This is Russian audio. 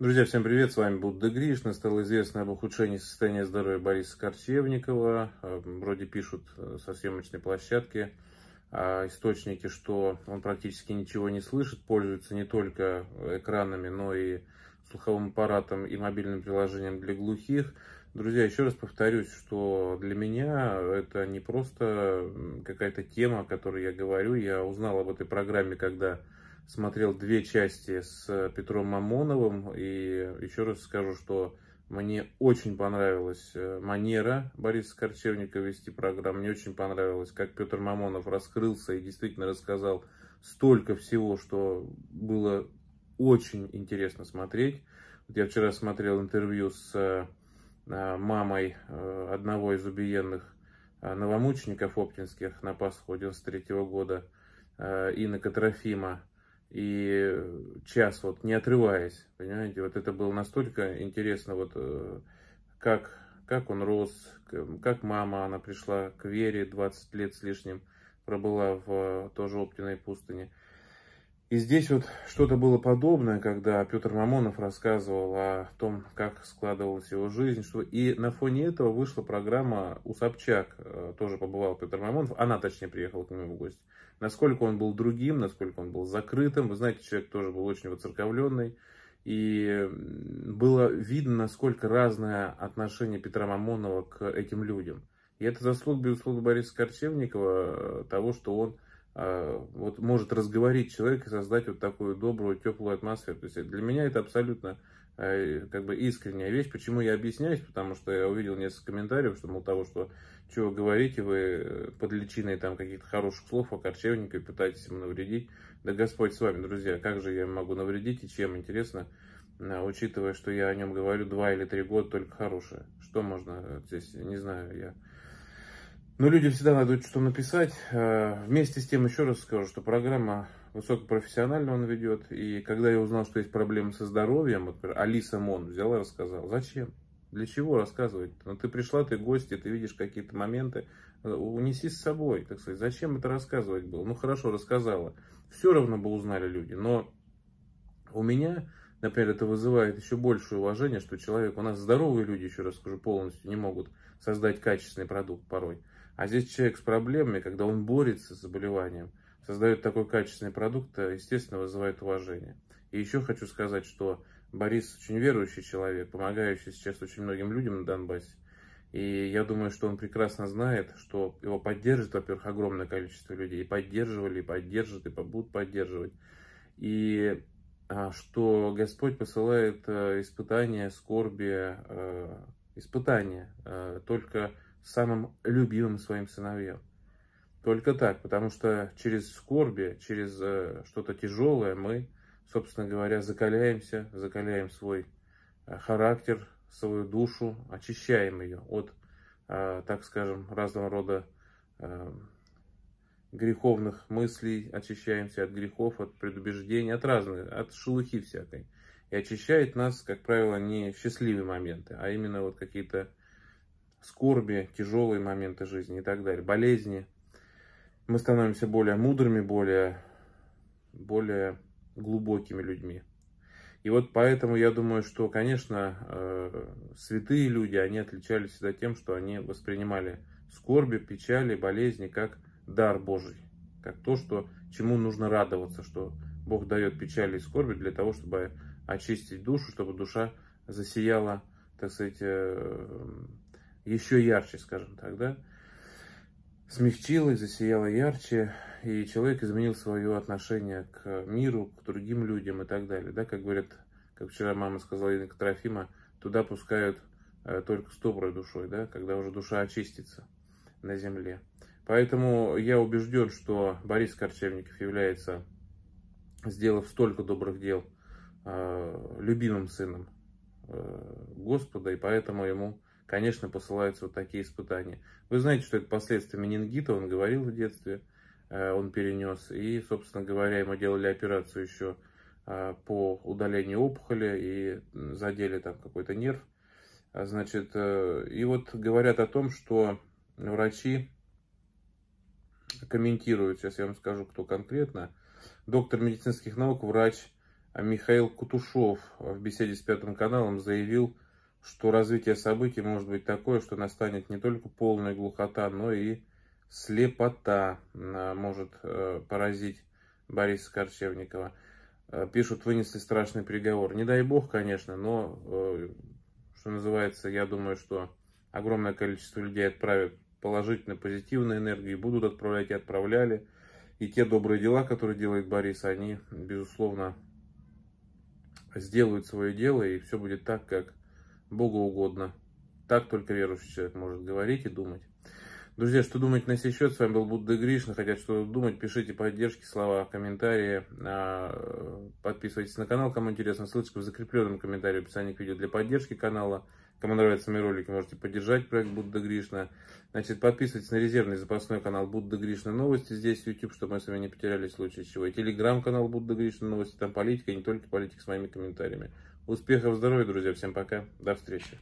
Друзья, всем привет, с вами Будда Гришна. Стало известно об ухудшении состояния здоровья Бориса Корчевникова. Эм, вроде пишут э, со съемочной площадки а источники, что он практически ничего не слышит, пользуется не только экранами, но и слуховым аппаратом и мобильным приложением для глухих. Друзья, еще раз повторюсь, что для меня это не просто какая-то тема, о которой я говорю. Я узнал об этой программе, когда смотрел две части с э, Петром Мамоновым. И еще раз скажу, что мне очень понравилась э, манера Бориса Корчевника вести программу. Мне очень понравилось, как Петр Мамонов раскрылся и действительно рассказал столько всего, что было очень интересно смотреть. Вот я вчера смотрел интервью с э, мамой одного из убиенных новомучеников оптинских на Пасху 93 -го года, Инна Катрофима и э, час, вот не отрываясь, понимаете, вот это было настолько интересно, вот э, как, как он рос, как мама, она пришла к Вере 20 лет с лишним, пробыла в э, тоже Оптиной пустыне, и здесь вот что-то было подобное, когда Петр Мамонов рассказывал о том, как складывалась его жизнь. Что... И на фоне этого вышла программа у Собчак, э, тоже побывал Петр Мамонов, она точнее приехала к нему в гости. Насколько он был другим, насколько он был закрытым. Вы знаете, человек тоже был очень воцерковленный. И было видно, насколько разное отношение Петра Мамонова к этим людям. И это заслуг, безусловно, Бориса Корчевникова, э, того, что он а, вот может разговорить человек и создать вот такую добрую, теплую атмосферу. То есть для меня это абсолютно э, как бы искренняя вещь. Почему я объясняюсь? Потому что я увидел несколько комментариев, что, мол, того, что чего говорите вы э, под личиной там каких-то хороших слов о корчевнике, пытаетесь ему навредить. Да Господь с вами, друзья, как же я могу навредить и чем, интересно, а, учитывая, что я о нем говорю два или три года только хорошее. Что можно э, здесь, не знаю, я но ну, люди всегда найдут, что написать. Э, вместе с тем еще раз скажу, что программа высокопрофессионально он ведет. И когда я узнал, что есть проблемы со здоровьем, вот, например, Алиса Мон взяла и рассказала. Зачем? Для чего рассказывать? Ну, ты пришла, ты гость, и ты видишь какие-то моменты. Э, унеси с собой, так сказать. Зачем это рассказывать было? Ну, хорошо, рассказала. Все равно бы узнали люди. Но у меня, например, это вызывает еще большее уважение, что человек, у нас здоровые люди, еще раз скажу, полностью не могут создать качественный продукт порой. А здесь человек с проблемами, когда он борется с заболеванием, создает такой качественный продукт, э, естественно, вызывает уважение. И еще хочу сказать, что Борис очень верующий человек, помогающий сейчас очень многим людям на Донбассе. И я думаю, что он прекрасно знает, что его поддержит, во-первых, огромное количество людей. И поддерживали, и поддержат, и будут поддерживать. И а, что Господь посылает э, испытания, скорби, э, испытания только самым любимым своим сыновьям. Только так, потому что через скорби, через э, что-то тяжелое мы, собственно говоря, закаляемся, закаляем свой э, характер, свою душу, очищаем ее от, э, так скажем, разного рода греховных мыслей, очищаемся от грехов, от предубеждений, от разных, от шелухи всякой. И очищает нас, как правило, не счастливые моменты, а именно вот какие-то скорби, тяжелые моменты жизни и так далее, болезни. Мы становимся более мудрыми, более, более глубокими людьми. И вот поэтому я думаю, что, конечно, э, святые люди, они отличались всегда тем, что они воспринимали скорби, печали, болезни как дар Божий, как то, что, чему нужно радоваться, что Бог дает печали и скорби для того, чтобы очистить душу, чтобы душа засияла, так сказать, э, еще ярче, скажем так, да, смягчилась, засияла ярче, и человек изменил свое отношение к миру, к другим людям и так далее, да, как говорят, как вчера мама сказала Инна Трофима, туда пускают э, только с доброй душой, да, когда уже душа очистится на земле. Поэтому я убежден, что Борис Корчевников является, сделав столько добрых дел, э, любимым сыном э, Господа, и поэтому ему конечно, посылаются вот такие испытания. Вы знаете, что это последствия менингита, он говорил в детстве, э, он перенес. И, собственно говоря, ему делали операцию еще а, по удалению опухоли и задели там какой-то нерв. А, значит, э, и вот говорят о том, что врачи комментируют, сейчас я вам скажу, кто конкретно, доктор медицинских наук, врач Михаил Кутушов в беседе с Пятым каналом заявил, что развитие событий может быть такое, что настанет не только полная глухота, но и слепота э, может э, поразить Бориса Корчевникова. Э, пишут, вынесли страшный приговор. Не дай бог, конечно, но, что называется, я думаю, что огромное количество людей отправят положительно позитивной энергии, будут отправлять и отправляли. И те добрые дела, которые делает Борис, они, безусловно, сделают свое дело, и все будет так, как Богу угодно. Так только верующий человек может говорить и думать. Друзья, что думать на сей счет? С вами был Будда Гришна. Хотят что-то думать, пишите поддержки, слова, комментарии. А, подписывайтесь на канал, кому интересно. Ссылочка в закрепленном комментарии в описании к видео для поддержки канала. Кому нравятся мои ролики, можете поддержать проект Будда Гришна. Значит, подписывайтесь на резервный запасной канал Будда Гришна Новости здесь, YouTube, чтобы мы с вами не потеряли случай чего. И телеграм-канал Будда Гришна Новости, там политика, и не только политика с моими комментариями. Успехов, здоровья, друзья. Всем пока. До встречи.